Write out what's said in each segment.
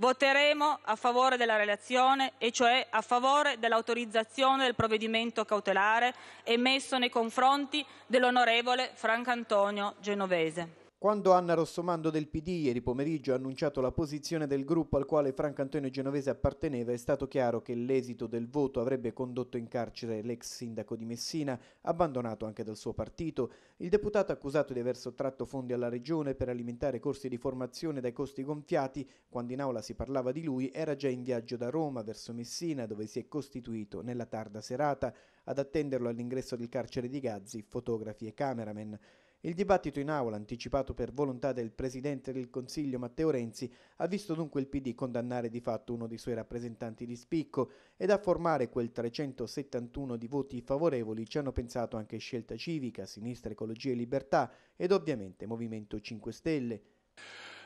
voteremo a favore della relazione e cioè a favore dell'autorizzazione del provvedimento cautelare emesso nei confronti dell'onorevole Antonio Genovese. Quando Anna Rossomando del PD ieri pomeriggio ha annunciato la posizione del gruppo al quale Franco Antonio Genovese apparteneva, è stato chiaro che l'esito del voto avrebbe condotto in carcere l'ex sindaco di Messina, abbandonato anche dal suo partito, il deputato accusato di aver sottratto fondi alla regione per alimentare corsi di formazione dai costi gonfiati, quando in aula si parlava di lui, era già in viaggio da Roma verso Messina, dove si è costituito nella tarda serata, ad attenderlo all'ingresso del carcere di Gazzi, fotografi e cameraman. Il dibattito in aula, anticipato per volontà del Presidente del Consiglio Matteo Renzi, ha visto dunque il PD condannare di fatto uno dei suoi rappresentanti di spicco ed a formare quel 371 di voti favorevoli ci hanno pensato anche Scelta Civica, Sinistra Ecologia e Libertà ed ovviamente Movimento 5 Stelle.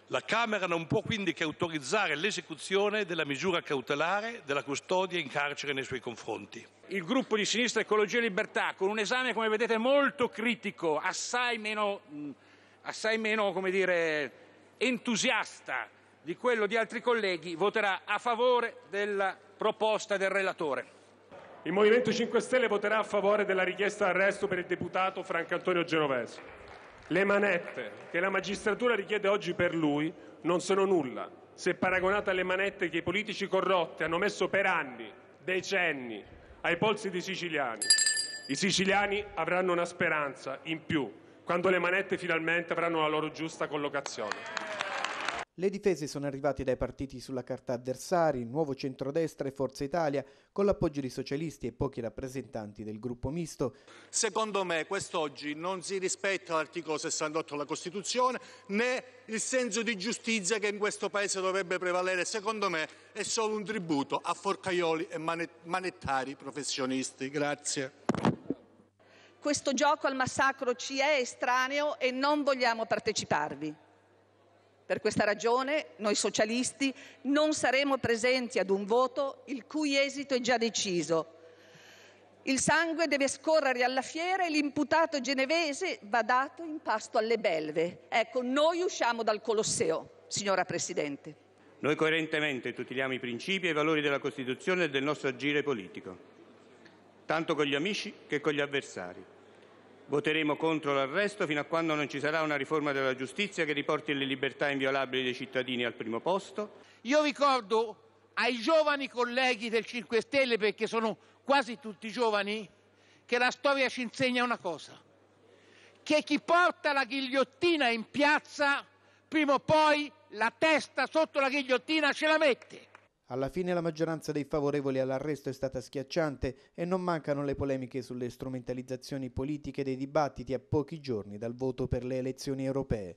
La Camera non può quindi che autorizzare l'esecuzione della misura cautelare della custodia in carcere nei suoi confronti. Il gruppo di Sinistra Ecologia e Libertà, con un esame, come vedete, molto critico, assai meno, assai meno dire, entusiasta di quello di altri colleghi, voterà a favore della proposta del relatore. Il Movimento 5 Stelle voterà a favore della richiesta d'arresto per il deputato Franco Antonio Genovese. Le manette che la magistratura richiede oggi per lui non sono nulla se paragonate alle manette che i politici corrotti hanno messo per anni, decenni, ai polsi dei siciliani. I siciliani avranno una speranza in più quando le manette finalmente avranno la loro giusta collocazione. Le difese sono arrivate dai partiti sulla carta avversari, Nuovo Centrodestra e Forza Italia, con l'appoggio di socialisti e pochi rappresentanti del gruppo misto. Secondo me quest'oggi non si rispetta l'articolo 68 della Costituzione né il senso di giustizia che in questo Paese dovrebbe prevalere. Secondo me è solo un tributo a forcaioli e manettari professionisti. Grazie. Questo gioco al massacro ci è estraneo e non vogliamo parteciparvi. Per questa ragione noi socialisti non saremo presenti ad un voto il cui esito è già deciso. Il sangue deve scorrere alla fiera e l'imputato genevese va dato in pasto alle belve. Ecco, noi usciamo dal Colosseo, signora Presidente. Noi coerentemente tuteliamo i principi e i valori della Costituzione e del nostro agire politico, tanto con gli amici che con gli avversari. Voteremo contro l'arresto fino a quando non ci sarà una riforma della giustizia che riporti le libertà inviolabili dei cittadini al primo posto. Io ricordo ai giovani colleghi del 5 Stelle, perché sono quasi tutti giovani, che la storia ci insegna una cosa, che chi porta la ghigliottina in piazza, prima o poi la testa sotto la ghigliottina ce la mette. Alla fine la maggioranza dei favorevoli all'arresto è stata schiacciante e non mancano le polemiche sulle strumentalizzazioni politiche dei dibattiti a pochi giorni dal voto per le elezioni europee.